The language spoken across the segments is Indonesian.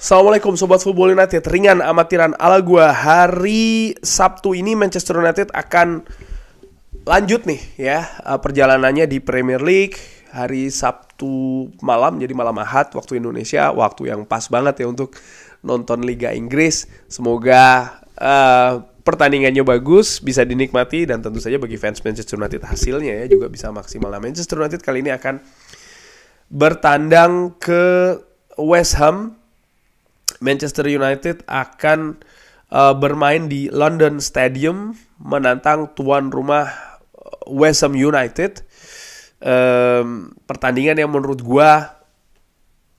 Assalamualaikum Sobat Football United Ringan amatiran ala gue Hari Sabtu ini Manchester United akan lanjut nih ya eh, Perjalanannya di Premier League Hari Sabtu malam jadi malam ahad waktu Indonesia Waktu yang pas banget ya untuk nonton Liga Inggris Semoga uh, pertandingannya bagus, bisa dinikmati dan tentu saja bagi fans Manchester United hasilnya ya juga bisa maksimal. Nah, Manchester United kali ini akan bertandang ke West Ham Manchester United akan uh, bermain di London Stadium menantang tuan rumah eh, West Ham United. Um, pertandingan yang menurut gua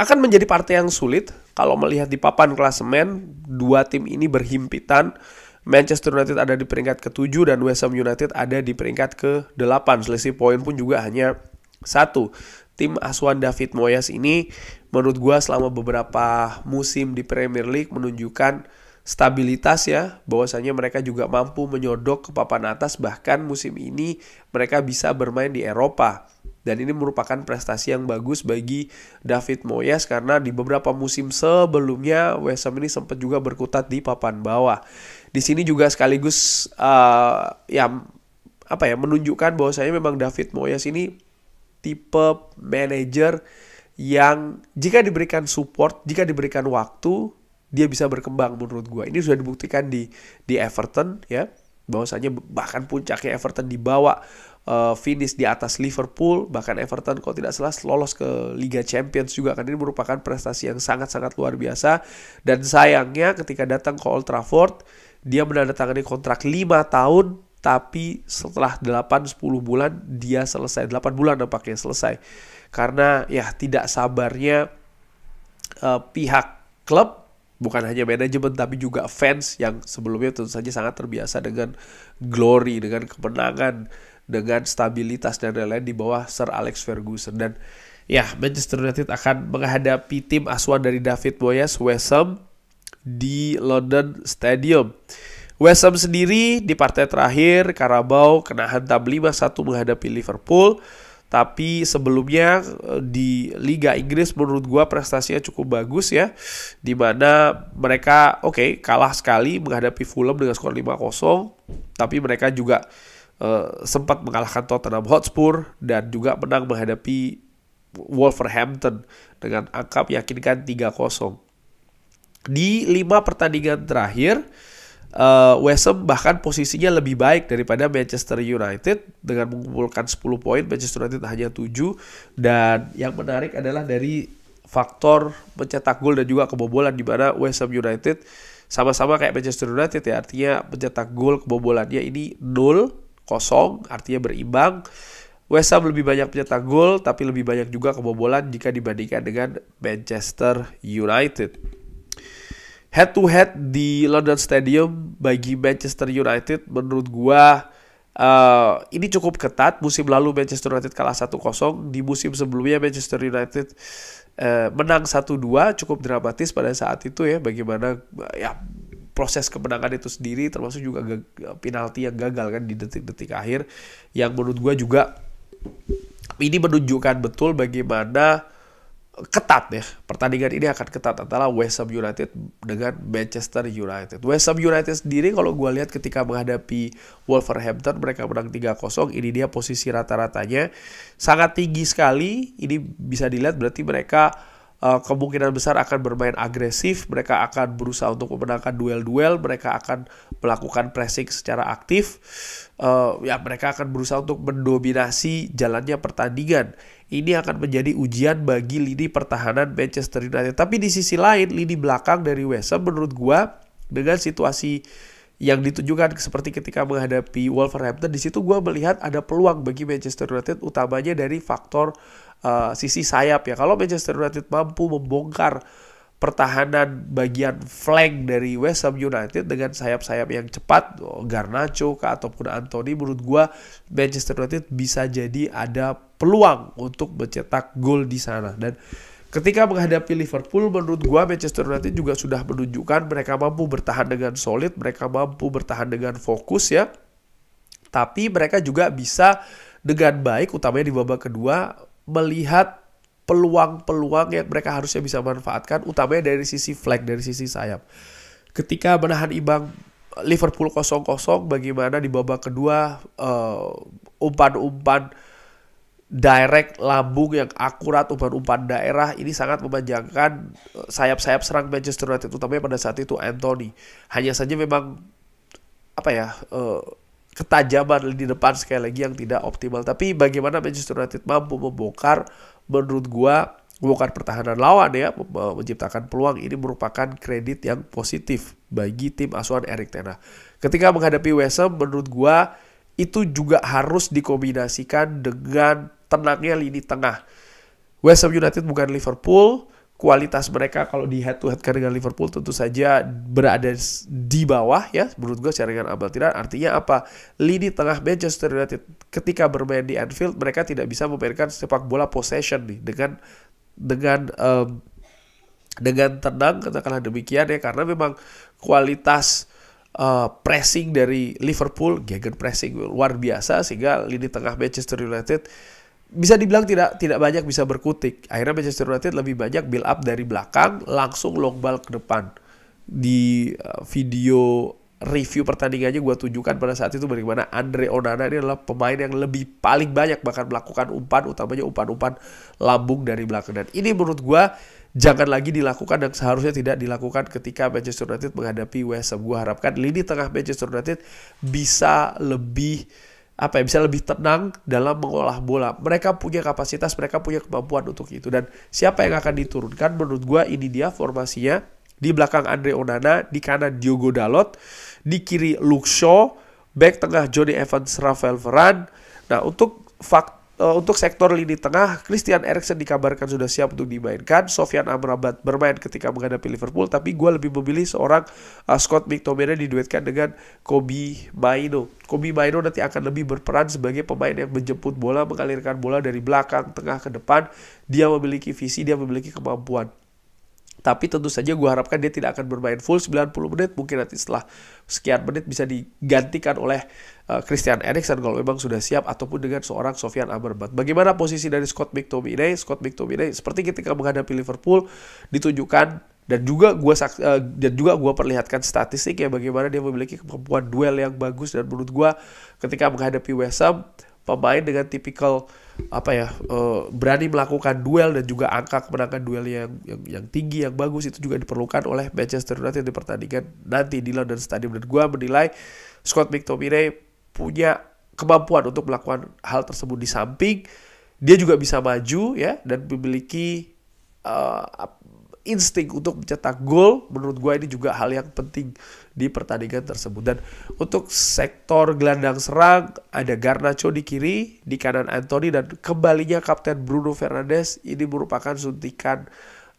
akan menjadi partai yang sulit kalau melihat di papan klasemen dua tim ini berhimpitan. Manchester United ada di peringkat ke-7 dan West Ham United ada di peringkat ke-8. Selisih poin pun juga hanya satu. Tim asuhan David Moyes ini menurut gue selama beberapa musim di Premier League menunjukkan stabilitas ya bahwasanya mereka juga mampu menyodok ke papan atas bahkan musim ini mereka bisa bermain di Eropa dan ini merupakan prestasi yang bagus bagi David Moyes karena di beberapa musim sebelumnya West Ham ini sempat juga berkutat di papan bawah. Di sini juga sekaligus uh, ya apa ya menunjukkan bahwasanya memang David Moyes ini tipe manajer yang jika diberikan support, jika diberikan waktu, dia bisa berkembang menurut gue. Ini sudah dibuktikan di di Everton ya, bahwasanya bahkan puncaknya Everton dibawa uh, finish di atas Liverpool, bahkan Everton kalau tidak salah lolos ke Liga Champions juga kan ini merupakan prestasi yang sangat-sangat luar biasa dan sayangnya ketika datang ke Old Trafford dia menandatangani kontrak 5 tahun tapi setelah 8-10 bulan dia selesai 8 bulan nampaknya selesai karena ya tidak sabarnya uh, pihak klub bukan hanya manajemen tapi juga fans yang sebelumnya tentu saja sangat terbiasa dengan glory, dengan kemenangan, dengan stabilitas dan lain-lain di bawah Sir Alex Ferguson dan ya Manchester United akan menghadapi tim asuhan dari David Moyes West Ham di London Stadium. West Ham sendiri di partai terakhir Carabao kena hantam 5-1 menghadapi Liverpool. Tapi sebelumnya eh, di Liga Inggris menurut gua prestasinya cukup bagus ya. di mana mereka oke okay, kalah sekali menghadapi Fulham dengan skor 5-0. Tapi mereka juga uh, sempat mengalahkan Tottenham Hotspur dan juga menang menghadapi Wolverhampton dengan angka meyakinkan 3-0. Di lima pertandingan terakhir, uh, eh, West Ham bahkan posisinya lebih baik daripada Manchester United dengan mengumpulkan 10 poin Manchester United hanya 7 dan yang menarik adalah dari faktor mencetak gol dan juga kebobolan di mana West Ham United sama-sama kayak Manchester United ya artinya pencetak gol kebobolannya ini 0 kosong artinya berimbang West Ham lebih banyak pencetak gol tapi lebih banyak juga kebobolan jika dibandingkan dengan Manchester United head to head di London Stadium bagi Manchester United menurut gua uh, ini cukup ketat. Musim lalu Manchester United kalah 1-0, di musim sebelumnya Manchester United uh, menang 1-2 cukup dramatis pada saat itu ya bagaimana uh, ya proses kemenangan itu sendiri termasuk juga eh, penalti yang gagal kan di detik-detik akhir yang menurut gua juga ini menunjukkan betul bagaimana ketat ya. Pertandingan ini akan ketat antara West Ham United dengan Manchester United. West Ham United sendiri kalau gue lihat ketika menghadapi Wolverhampton mereka menang tiga kosong. Ini dia posisi rata-ratanya sangat tinggi sekali. Ini bisa dilihat berarti mereka uh, kemungkinan besar akan bermain agresif, mereka akan berusaha untuk memenangkan duel-duel, mereka akan melakukan pressing secara aktif uh, ya mereka akan berusaha untuk mendominasi jalannya pertandingan. Ini akan menjadi ujian bagi lini pertahanan Manchester United. Tapi di sisi lain, lini belakang dari West Ham menurut gua dengan situasi yang ditunjukkan seperti ketika menghadapi Wolverhampton di situ gua melihat ada peluang bagi Manchester United utamanya dari faktor uh, sisi sayap ya kalau Manchester United mampu membongkar pertahanan bagian flank dari West Ham United dengan sayap-sayap yang cepat oh, Garnacho ataupun Anthony menurut gue Manchester United bisa jadi ada peluang untuk mencetak gol di sana dan Ketika menghadapi Liverpool, menurut gue Manchester United juga sudah menunjukkan mereka mampu bertahan dengan solid, mereka mampu bertahan dengan fokus ya. Tapi mereka juga bisa dengan baik, utamanya di babak kedua, melihat peluang-peluang yang mereka harusnya bisa manfaatkan, utamanya dari sisi flag, dari sisi sayap. Ketika menahan imbang Liverpool kosong-kosong, bagaimana di babak kedua eh, umpan-umpan uh, direct lambung yang akurat, umpan-umpan daerah ini sangat memanjangkan eh, sayap-sayap serang Manchester United, utamanya pada saat itu Anthony. Hanya saja memang apa ya? Uh, ketajaman di depan sekali lagi yang tidak optimal. Tapi bagaimana Manchester United mampu membongkar menurut gua bukan pertahanan lawan ya eh, menciptakan peluang ini merupakan kredit yang positif bagi tim asuhan Erik Ten Ketika menghadapi West Ham menurut gua itu juga harus dikombinasikan dengan tenangnya lini tengah. West Ham United bukan Liverpool, kualitas mereka kalau di head to head dengan Liverpool tentu saja berada di bawah ya menurut gue dengan abal tidak artinya apa lini tengah Manchester United ketika bermain di Anfield mereka tidak bisa memainkan sepak bola possession nih dengan dengan um, dengan tenang katakanlah demikian ya karena memang kualitas uh, pressing dari Liverpool gegen pressing luar biasa sehingga lini tengah Manchester United bisa dibilang tidak tidak banyak bisa berkutik. Akhirnya Manchester United lebih banyak build up dari belakang, langsung long ball ke depan. Di eh, video review pertandingannya gue tunjukkan pada saat itu bagaimana Andre Onana ini adalah pemain yang lebih paling banyak bahkan melakukan umpan, utamanya umpan-umpan lambung dari belakang. Dan ini menurut gue jangan lagi dilakukan dan seharusnya tidak dilakukan ketika Manchester United menghadapi West Ham. Gue harapkan lini tengah Manchester United bisa lebih apa ya bisa lebih tenang dalam mengolah bola. Mereka punya kapasitas, mereka punya kemampuan untuk itu. Dan siapa yang akan diturunkan? Menurut gue ini dia formasinya di belakang Andre Onana, di kanan Diogo Dalot, di kiri Luke Shaw, back tengah Johnny Evans, Rafael Veran Nah untuk fakta Eh, untuk sektor lini tengah, Christian Eriksen dikabarkan sudah siap untuk dimainkan. Sofyan Amrabat bermain ketika menghadapi Liverpool, tapi gue lebih memilih seorang uh, Scott McTominay diduetkan dengan Kobi Maino. Kobi Maino nanti akan lebih berperan sebagai pemain yang menjemput bola, mengalirkan bola dari belakang, tengah ke depan. Dia memiliki visi, dia memiliki kemampuan. Tapi tentu saja gue harapkan dia tidak akan bermain full 90 menit. Mungkin nanti setelah sekian menit bisa digantikan oleh uh, Christian Eriksen kalau memang sudah siap. Ataupun dengan seorang Sofian Amrabat. Bagaimana posisi dari Scott McTominay? Scott McTominay seperti ketika menghadapi Liverpool ditunjukkan dan juga gue uh, dan juga gua perlihatkan statistik ya bagaimana dia memiliki kemampuan duel yang bagus dan menurut gua ketika menghadapi West Ham pemain dengan tipikal apa ya uh, berani melakukan duel dan juga angka kemenangan duel yang, yang yang tinggi yang bagus itu juga diperlukan oleh Manchester United di pertandingan nanti di London Stadium dan gue menilai Scott McTominay punya kemampuan untuk melakukan hal tersebut di samping dia juga bisa maju ya dan memiliki uh, insting untuk mencetak gol menurut gue ini juga hal yang penting di pertandingan tersebut dan untuk sektor gelandang serang ada Garnacho di kiri di kanan Anthony dan kembalinya kapten Bruno Fernandes ini merupakan suntikan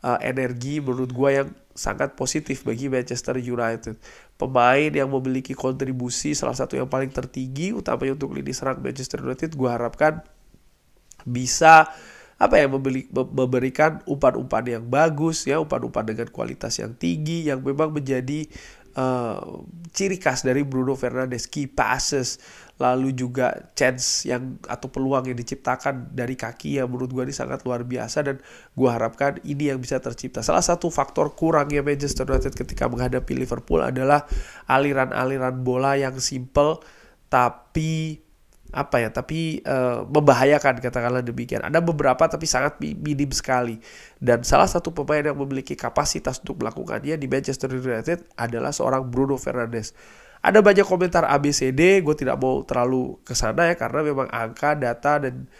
uh, energi menurut gue yang sangat positif bagi Manchester United pemain yang memiliki kontribusi salah satu yang paling tertinggi utamanya untuk lini serang Manchester United gue harapkan bisa apa ya membeli, memberikan umpan-umpan yang bagus ya umpan-umpan dengan kualitas yang tinggi yang memang menjadi uh, ciri khas dari Bruno Fernandes key passes lalu juga chance yang atau peluang yang diciptakan dari kaki yang menurut gue ini sangat luar biasa dan gue harapkan ini yang bisa tercipta. Salah satu faktor kurangnya Manchester United ketika menghadapi Liverpool adalah aliran-aliran bola yang simple tapi apa ya tapi uh, membahayakan katakanlah demikian ada beberapa tapi sangat minim sekali dan salah satu pemain yang memiliki kapasitas untuk melakukannya di Manchester United adalah seorang Bruno Fernandes ada banyak komentar ABCD gue tidak mau terlalu kesana ya karena memang angka data dan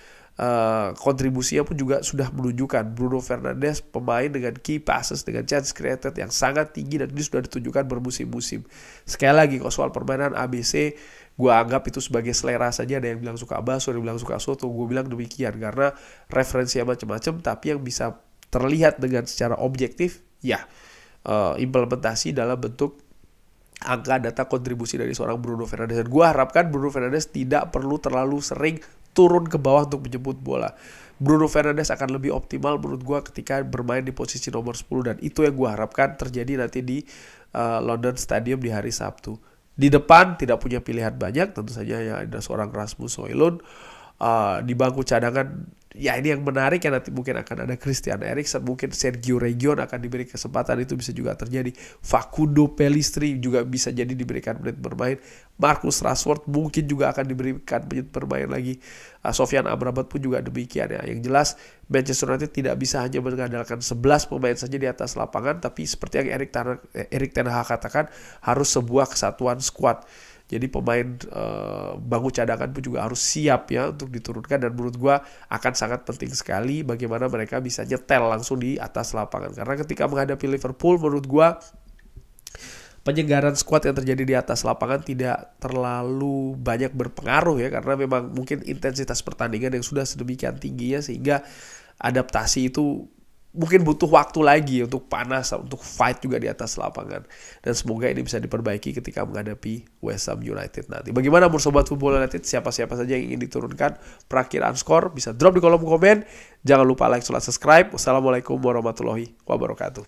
Eh, kontribusinya pun juga sudah menunjukkan Bruno Fernandes pemain dengan key passes dengan chance created yang sangat tinggi dan ini sudah ditunjukkan bermusim-musim. Sekali lagi kalau soal permainan ABC gue anggap itu sebagai selera saja ada yang bilang suka baso, ada yang bilang suka soto, gue bilang demikian karena referensinya macam-macam tapi yang bisa terlihat dengan secara objektif ya uh, implementasi dalam bentuk angka data kontribusi dari seorang Bruno Fernandes. Dan gue harapkan Bruno Fernandes tidak perlu terlalu sering turun ke bawah untuk menjemput bola. Bruno Fernandes akan lebih optimal menurut gue ketika bermain di posisi nomor 10 dan itu yang gue harapkan terjadi nanti di uh, London Stadium di hari Sabtu. Di depan tidak punya pilihan banyak, tentu saja yang ada seorang Rasmus Hoylund. Uh, eh, di bangku cadangan ya ini yang menarik ya nanti mungkin akan ada Christian Eriksen, mungkin Sergio Region akan diberi kesempatan itu bisa juga terjadi. Facundo Pelistri juga bisa jadi diberikan menit bermain. Marcus Rashford mungkin juga akan diberikan menit bermain lagi. Uh, Sofyan Amrabat pun juga demikian ya. Yang jelas Manchester United tidak bisa hanya mengandalkan 11 pemain saja di atas lapangan, tapi seperti yang Erik Ten, Hag katakan harus sebuah kesatuan squad jadi pemain e, bangku cadangan pun juga harus siap ya untuk diturunkan dan menurut gue akan sangat penting sekali bagaimana mereka bisa nyetel langsung di atas lapangan. Karena ketika menghadapi Liverpool menurut gue penyegaran squad yang terjadi di atas lapangan tidak terlalu banyak berpengaruh ya karena memang mungkin intensitas pertandingan yang sudah sedemikian tingginya sehingga adaptasi itu mungkin butuh waktu lagi untuk panas, untuk fight juga di atas lapangan. Dan semoga ini bisa diperbaiki ketika menghadapi West Ham United nanti. Bagaimana menurut Sobat Football United, siapa-siapa saja yang ingin diturunkan, perakhiran skor bisa drop di kolom komen. Jangan lupa like, subscribe. Wassalamualaikum warahmatullahi wabarakatuh.